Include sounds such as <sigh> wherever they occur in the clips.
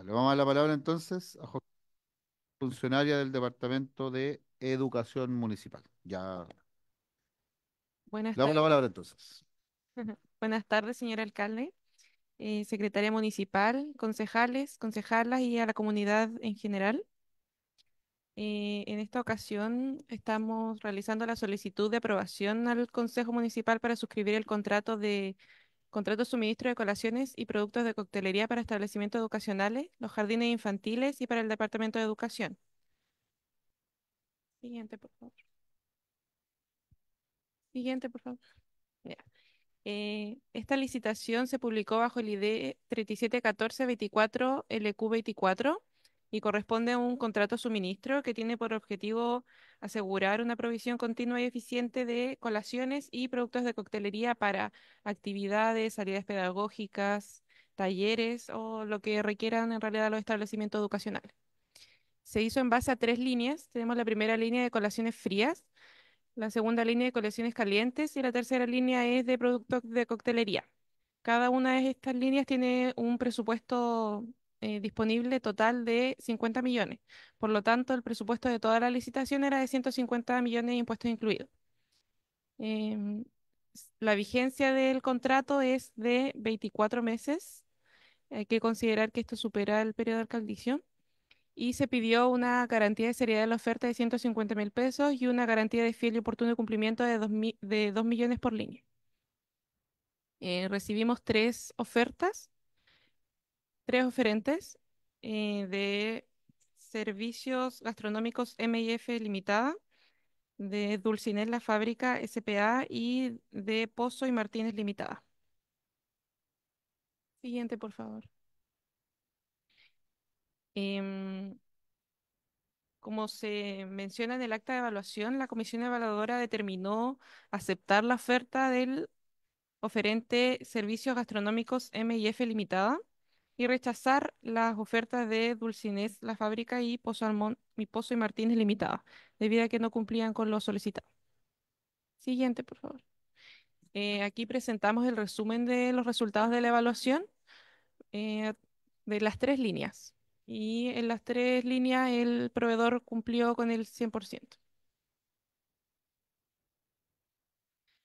le vamos a dar la palabra entonces a funcionaria del Departamento de Educación Municipal. Ya. Buenas le damos la palabra entonces. <laughs> Buenas tardes, señor alcalde, eh, secretaria municipal, concejales, concejalas y a la comunidad en general. Eh, en esta ocasión estamos realizando la solicitud de aprobación al Consejo Municipal para suscribir el contrato de contratos suministro de colaciones y productos de coctelería para establecimientos educacionales, los jardines infantiles y para el Departamento de Educación. Siguiente, por favor. Siguiente, por favor. Eh, esta licitación se publicó bajo el ID 371424 LQ24 y corresponde a un contrato suministro que tiene por objetivo asegurar una provisión continua y eficiente de colaciones y productos de coctelería para actividades, salidas pedagógicas, talleres o lo que requieran en realidad los establecimientos educacionales. Se hizo en base a tres líneas. Tenemos la primera línea de colaciones frías, la segunda línea de colaciones calientes y la tercera línea es de productos de coctelería. Cada una de estas líneas tiene un presupuesto eh, disponible total de 50 millones. Por lo tanto, el presupuesto de toda la licitación era de 150 millones de impuestos incluidos. Em, la vigencia del contrato es de 24 meses. Hay que considerar que esto supera el periodo de alcaldición y se pidió una garantía de seriedad de la oferta de 150 mil pesos y una garantía de fiel y oportuno cumplimiento de 2, de 2 millones por línea. Eh, recibimos tres ofertas tres oferentes eh, de servicios gastronómicos MIF Limitada, de La Fábrica SPA y de Pozo y Martínez Limitada. Siguiente, por favor. Em, como se menciona en el acta de evaluación, la comisión evaluadora determinó aceptar la oferta del oferente Servicios Gastronómicos MIF Limitada rechazar las ofertas de Dulcinés, la fábrica y Pozo, Almón, y Pozo y Martínez Limitada, debido a que no cumplían con lo solicitado. Siguiente, por favor. Eh, aquí presentamos el resumen de los resultados de la evaluación eh, de las tres líneas. Y en las tres líneas el proveedor cumplió con el 100%.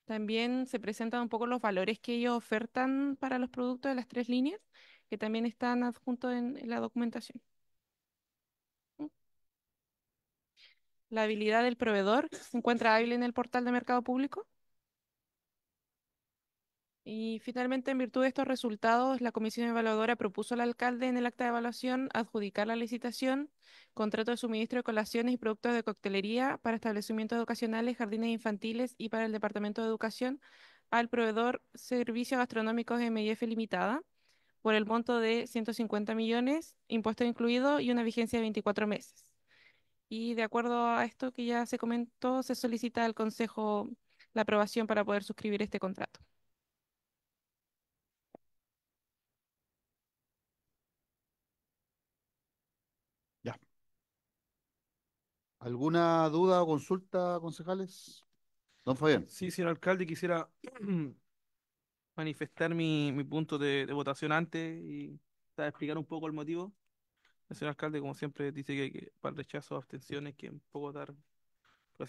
También se presentan un poco los valores que ellos ofertan para los productos de las tres líneas que también están adjuntos en, la documentación. ¿Mm? La habilidad del proveedor se encuentra hábil en el portal de mercado público. Y finalmente, en virtud de estos resultados, la comisión evaluadora propuso al alcalde en el acta de evaluación adjudicar la licitación, contrato de suministro de colaciones y productos de coctelería para establecimientos educacionales, jardines infantiles y para el Departamento de Educación al proveedor Servicios Gastronómicos MIF Limitada por el monto de 150 millones, impuesto incluido, y una vigencia de 24 meses. Y de acuerdo a esto que ya se comentó, se solicita al Consejo la aprobación para poder suscribir este contrato. Ya. ¿Alguna duda o consulta, concejales? Don Fabián. Sí, señor alcalde, quisiera <clears throat> manifestar mi, punto de, votación antes y explicar un poco el motivo. El señor alcalde, como siempre, dice que, para el rechazo abstenciones, que poco dar Yo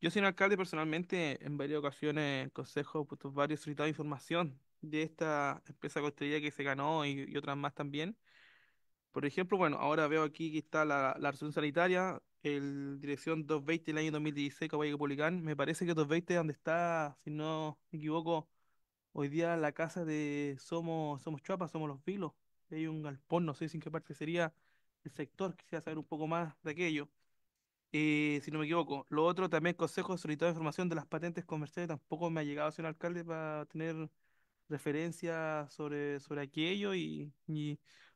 Yo, señor alcalde, personalmente, en varias ocasiones, el consejo, puesto varios de información de esta empresa costería que se ganó y, otras más también. Por ejemplo, bueno, ahora veo aquí que está la, la sanitaria, el dirección 220 del año 2016, Caballo publicar. Me parece que 220 donde está, si no me equivoco, Hoy día la casa de Somos, somos Chuapas, Somos Los Vilos, hay un galpón, no sé si en qué parte sería el sector, quisiera saber un poco más de aquello, eh, si no me equivoco. Lo otro también, consejo solicitado de información de las patentes comerciales, tampoco me ha llegado a ser alcalde para tener referencia sobre, sobre aquello y,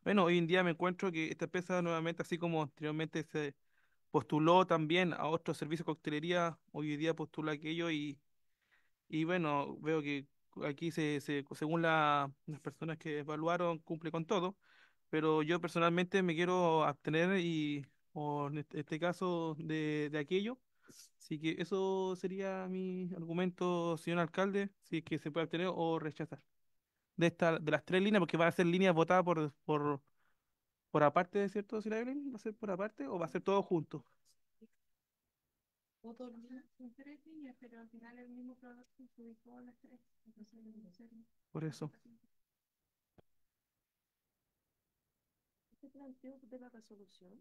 bueno, hoy en día me encuentro que esta empresa nuevamente, así como anteriormente se postuló también a otro servicio de coctelería, hoy en día postula aquello y, y bueno, veo que aquí se, según las personas que evaluaron, cumple con todo, pero yo personalmente me quiero abstener y, en este, este caso, de, aquello. Así que eso sería mi argumento, señor alcalde, si es que se puede abstener o rechazar. De esta, de las tres líneas, porque va a ser línea votadas por, por, por aparte, ¿cierto, señor Evelyn? ¿Va a ser por aparte o va a ser todo junto? o dormimos en tres líneas, pero al final el mismo proveedor se ubicó a las tres. Entonces, no Por eso. Este planteo de la resolución.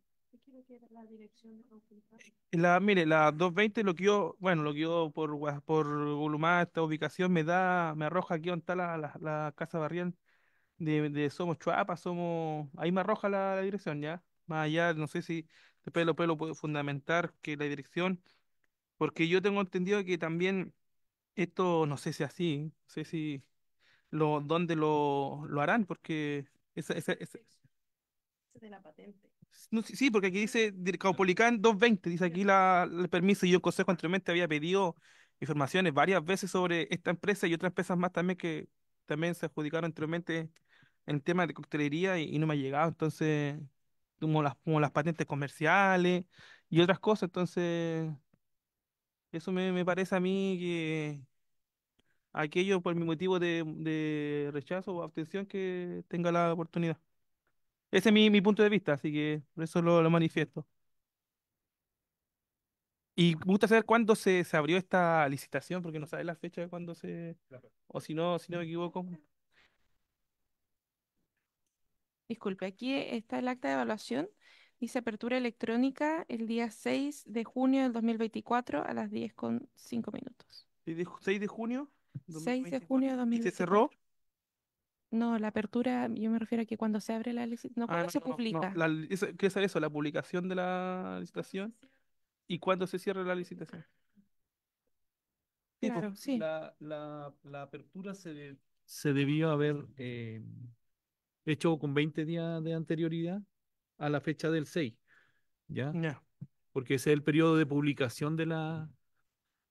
La dirección de la, mire, la 220 lo que yo, bueno, lo que yo por, por Maps, esta ubicación me da, me arroja aquí donde está la, la, casa barrial de, de Somos Chuapa, Somos, ahí me arroja la, la, dirección ya, más allá, no sé si después lo puedo fundamentar que la dirección porque yo tengo entendido que también esto, no sé si así, no sé si lo, dónde lo, lo harán, porque esa, esa, de la patente. sí, porque aquí dice Caupolicán 220, dice aquí la, el permiso y yo consejo anteriormente había pedido informaciones varias veces sobre esta empresa y otras empresas más también que también se adjudicaron anteriormente en el tema de coctelería y, no me ha llegado, entonces como las, como las patentes comerciales y otras cosas, entonces eso me, parece a mí que aquello por mi motivo de, rechazo o abstención que tenga la oportunidad. Ese es mi, punto de vista, así que por eso lo, manifiesto. Y me gusta saber cuándo se, se abrió esta licitación, porque no sabe la fecha de cuándo se... O si no, si no me equivoco. Disculpe, aquí está el acta de evaluación Dice apertura electrónica el día 6 de junio del 2024 a las 10 con 5 minutos. ¿6 de junio? 6 de junio de 2024. ¿Y se cerró? No, la apertura, yo me refiero a que cuando se abre la licitación, no, ah, cuando se publica. ¿Qué es eso? ¿La publicación de la licitación? ¿Y cuándo se cierra la licitación? sí. Pues, la, la, apertura se, se debió haber eh, hecho con 20 días de anterioridad a la fecha del 6. ¿Ya? Porque ese es el periodo de publicación de la...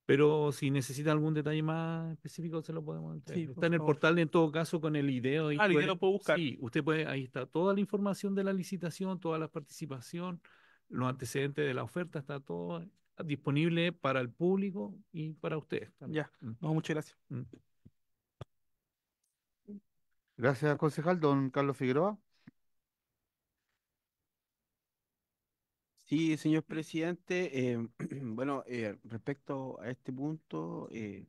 Pero si necesita algún detalle más específico, se lo podemos Sí, está en el portal, en todo caso, con el ideo. Y ah, lo buscar. Sí, usted puede, ahí está toda la información de la licitación, toda la participación, los antecedentes de la oferta, está todo disponible para el público y para ustedes. Ya, mm. no, muchas gracias. Mm. Gracias, concejal. Don Carlos Figueroa. Sí, señor presidente. Em, <clears throat> bueno, eh, respecto a este punto, eh,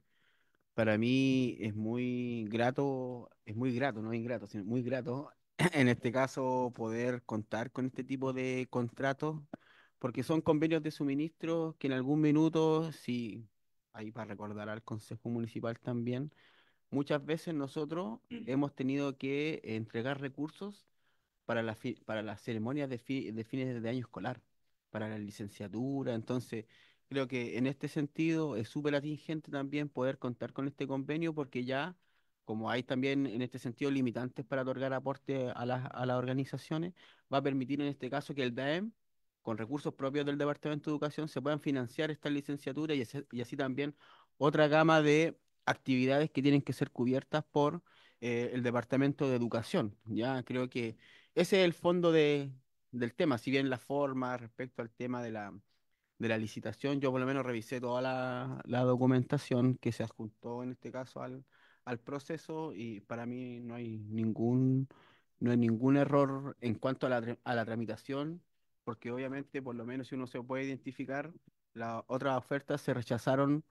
para mí es muy grato, es muy grato, no ingrato, sino muy grato <clears throat> en este caso poder contar con este tipo de contratos, porque son convenios de suministro que en algún minuto, sí, ahí para recordar al Consejo Municipal también, muchas veces nosotros <clears throat> hemos tenido que entregar recursos para, para las ceremonias de fines de año escolar para la licenciatura. Entonces, creo que en este sentido es súper atingente también poder contar con este convenio porque ya, como hay también en este sentido limitantes para otorgar aporte a las, organizaciones, va a permitir en este caso que el DAEM, con recursos propios del Departamento de Educación, se puedan financiar estas licenciaturas y, así también otra gama de actividades que tienen que ser cubiertas por eh, el Departamento de Educación. Ya creo que ese es el fondo de, del tema, si bien la forma respecto al tema de la, de la licitación, yo por lo menos revisé toda la, documentación que se adjuntó en este caso al, al proceso y para mí no hay ningún, no hay ningún error en cuanto a la, tramitación, porque obviamente por lo menos si uno se puede identificar, las otras ofertas se rechazaron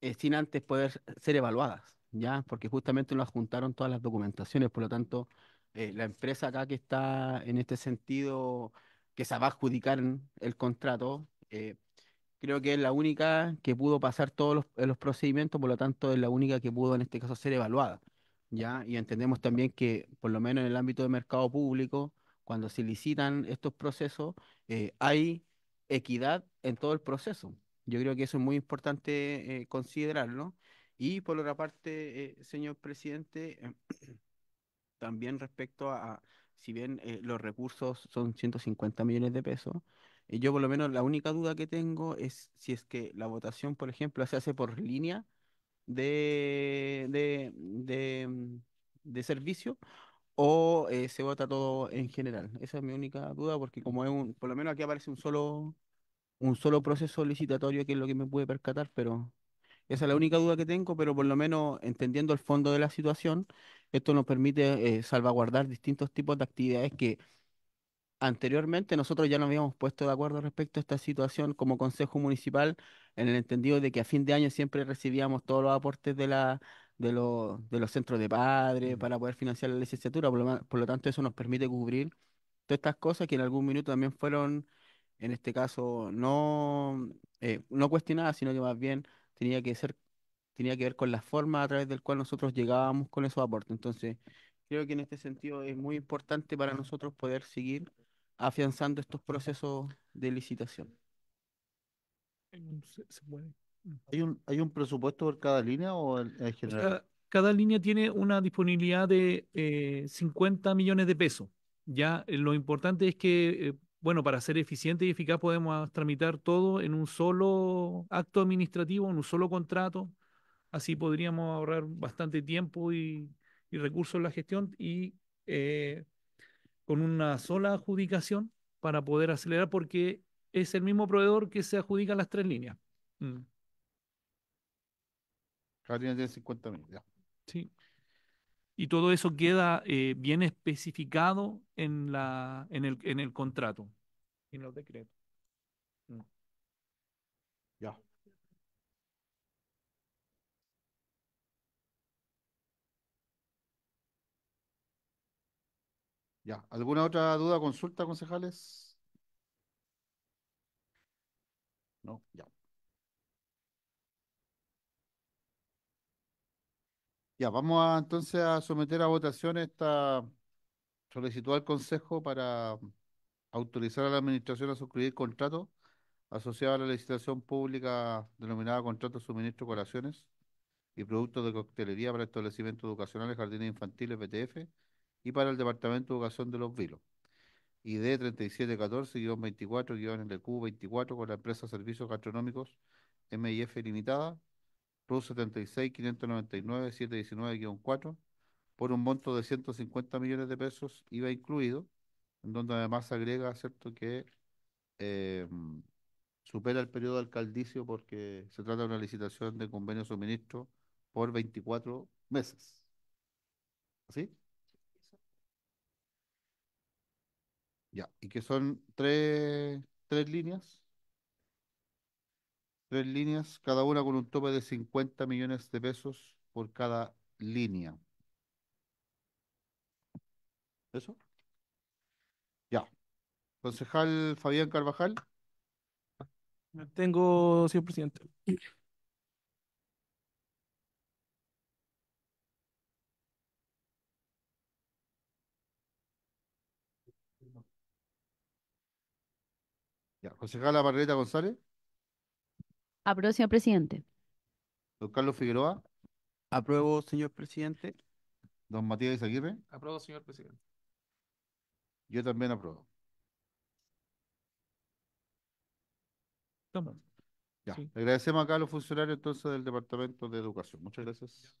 eh, sin antes poder ser evaluadas, ¿ya? Porque justamente no adjuntaron todas las documentaciones, por lo tanto eh, la empresa acá que está en este sentido, que se va a adjudicar el contrato, eh, creo que es la única que pudo pasar todos eh, los, procedimientos, por lo tanto es la única que pudo en este caso ser evaluada. ¿ya? Y entendemos también que, por lo menos en el ámbito de mercado público, cuando se licitan estos procesos, hay equidad en todo el proceso. Yo creo que eso es muy importante considerarlo. Y por otra parte, señor presidente, también respecto a, si bien eh, los recursos son 150 millones de pesos, y eh, yo por lo menos la única duda que tengo es si es que la votación, por ejemplo, se hace por línea de, de, de, mm, servicio o eh, se vota todo en general. Esa es mi única duda porque como es un, por lo menos aquí aparece un solo, un solo proceso licitatorio que es lo que me pude percatar, pero... Esa es la única duda que tengo, pero por lo menos entendiendo el fondo de la situación, esto nos permite eh, salvaguardar distintos tipos de actividades que anteriormente nosotros ya no habíamos puesto de acuerdo respecto a esta situación como Consejo Municipal, en el entendido de que a fin de año siempre recibíamos todos los aportes de la, de, de los centros de padres para poder financiar la licenciatura, por lo, tanto eso nos permite cubrir todas estas cosas que en algún minuto también fueron, en este caso, no, eh, no cuestionadas, sino que más bien tenía que ser tenía que ver con la forma a través del cual nosotros llegábamos con esos aportes. Entonces, creo que en este sentido es muy importante para nosotros poder seguir afianzando estos procesos de licitación. Mm, mm. ¿Hay un, ¿Hay un presupuesto por cada línea o general? Cada, línea tiene una disponibilidad de 50 eh, millones de pesos. Ya eh, lo importante es que, eh, bueno, para ser eficiente y eficaz podemos tramitar todo en un solo acto administrativo, en un solo contrato, Así podríamos ahorrar bastante tiempo y, recursos en la gestión y eh, con una sola adjudicación para poder acelerar porque es el mismo proveedor que se adjudica las tres líneas. Cada mm. línea tiene 50 ya. Sí. Y todo eso queda eh, bien especificado en, el, contrato, en los decretos. Mm. Ya. Ya, ¿alguna otra duda, consulta, concejales? No, ya. Ya, vamos a, entonces a someter a votación esta solicitud al Consejo para autorizar a la Administración a suscribir contrato asociado a la licitación pública denominada Contrato de Suministro Colaciones y Productos de Coctelería para Establecimientos Educacionales, Jardines Infantiles, BTF, y para el Departamento de Educación de Los Vilos. ID 3714-24-LQ24 con la empresa Servicios Gastronómicos MIF Limitada, 76 599 719 4 por un monto de 150 millones de pesos, IVA incluido, en donde además agrega, ¿cierto?, que eh, supera el periodo alcaldicio porque se trata de una licitación de convenio suministro por 24 meses. ¿Así? Ya, y que son tres, líneas. Tres líneas, cada una con un tope de 50 millones de pesos por cada línea. ¿Eso? Ya. Concejal Fabián Carvajal. No tengo 100%. Ya, concejala Margarita González. Aprobo, señor presidente. Don Carlos Figueroa. Apruebo, señor presidente. Don Matías Aguirre. Aprobo, señor presidente. Yo también apruebo. Ya. Agradecemos acá a los funcionarios entonces del Departamento de Educación. Muchas gracias.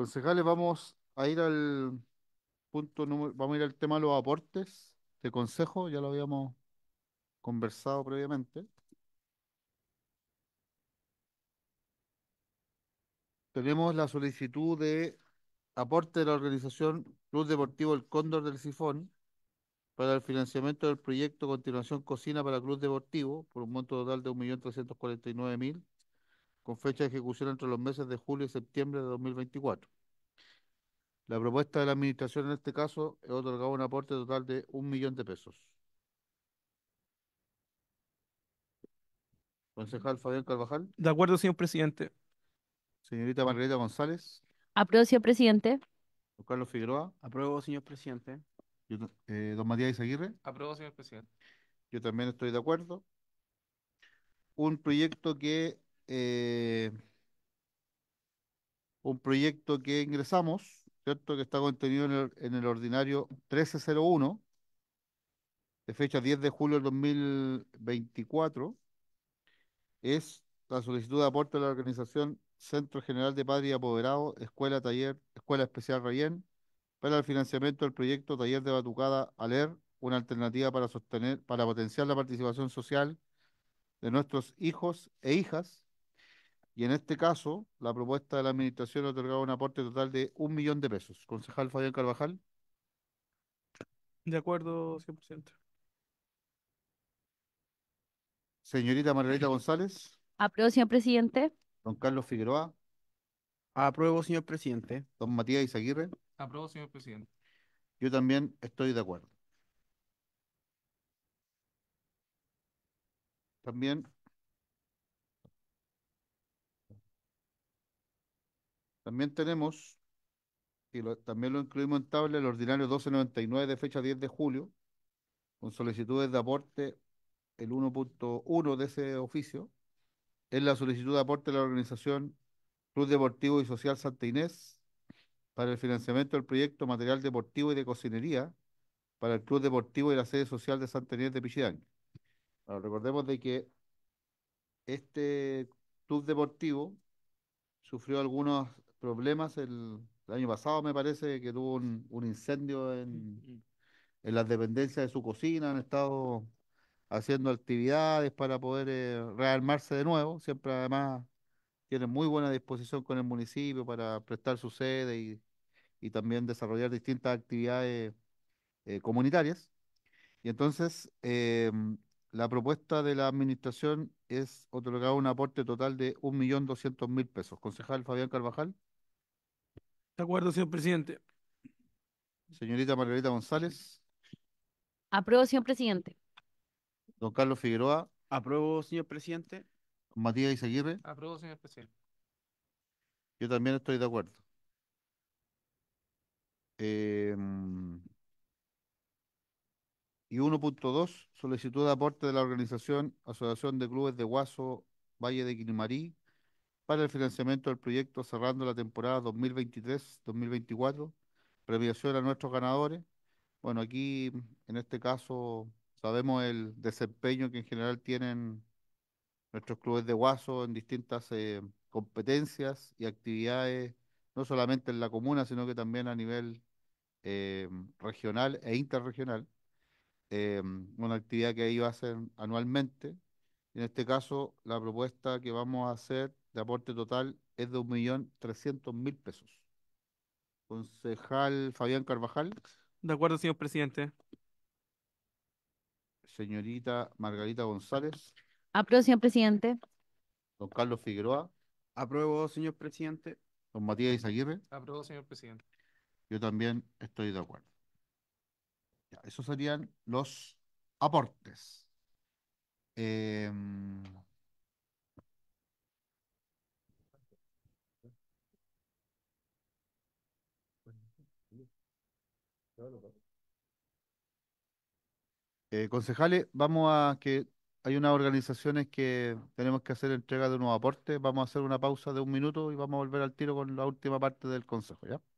Concejales, vamos a ir al punto número, vamos a ir al tema de los aportes de consejo, ya lo habíamos conversado previamente. Tenemos la solicitud de aporte de la organización Club Deportivo El Cóndor del Sifón para el financiamiento del proyecto Continuación Cocina para Club Deportivo por un monto total de 1.349.000 con fecha de ejecución entre los meses de julio y septiembre de 2024. La propuesta de la Administración en este caso es otorgar un aporte total de un millón de pesos. Concejal Fabián Carvajal. De acuerdo, señor presidente. Señorita Margarita González. Apruebo, señor presidente. Don Carlos Figueroa. Apruebo, señor presidente. Eh, don Matías Izaguirre. Apruebo, señor presidente. Yo también estoy de acuerdo. Un proyecto que eh, un proyecto que ingresamos, ¿cierto? Que está contenido en el, ordinario 1301, de fecha 10 de julio del 2024, es la solicitud de aporte de la organización Centro General de Padres y Apoderados Escuela Taller, Escuela Especial Rayén, para el financiamiento del proyecto Taller de Batucada ALER, una alternativa para sostener, para potenciar la participación social de nuestros hijos e hijas y en este caso, la propuesta de la administración otorgado un aporte total de un millón de pesos. Concejal Fabián Carvajal. De acuerdo, 100%. Señorita Margarita González. Apruebo, señor presidente. Don Carlos Figueroa. Apruebo, señor presidente. Don Matías Izaguirre. Apruebo, señor presidente. Yo también estoy de acuerdo. También También tenemos, y también lo incluimos en tabla, el ordinario 1299 de fecha 10 de julio, con solicitudes de aporte, el 1.1 de ese oficio, es la solicitud de aporte de la organización Club Deportivo y Social Santa Inés para el financiamiento del proyecto Material Deportivo y de Cocinería para el Club Deportivo y la sede social de Santa Inés de Pichidán. recordemos de que este club deportivo sufrió algunos problemas el, año pasado, me parece, que tuvo un, un incendio en, en, las dependencias de su cocina, han estado haciendo actividades para poder eh, rearmarse de nuevo, siempre además tienen muy buena disposición con el municipio para prestar su sede y, y también desarrollar distintas actividades eh, comunitarias. Y entonces, em, la propuesta de la administración es otorgar un aporte total de 1.200.000 pesos. Concejal Fabián Carvajal. De acuerdo, señor presidente. Señorita Margarita González. Apruebo, señor presidente. Don Carlos Figueroa. Apruebo, señor presidente. Matías Izaguirre. Apruebo, señor presidente. Yo también estoy de acuerdo. Eh, y 1.2, solicitud de aporte de la organización Asociación de Clubes de Guaso, Valle de Quilmarí, para el financiamiento del proyecto cerrando la temporada 2023-2024, premiación a nuestros ganadores. Bueno, aquí en este caso sabemos el desempeño que en general tienen nuestros clubes de guaso en distintas eh, competencias y actividades, no solamente en la comuna, sino que también a nivel eh, regional e interregional. Eh, una actividad que a ser anualmente. En este caso, la propuesta que vamos a hacer de aporte total es de 1.300.000 pesos. Concejal Fabián Carvajal. De acuerdo, señor presidente. Señorita Margarita González. Apruebo, señor presidente. Don Carlos Figueroa. Apruebo, señor presidente. Don Matías Izaguirre. Aprobo, señor presidente. Yo también estoy de acuerdo. esos serían los aportes. Em, Eh, concejales, vamos a que hay unas organizaciones que tenemos que hacer entrega de unos aportes. Vamos a hacer una pausa de un minuto y vamos a volver al tiro con la última parte del consejo, ¿ya?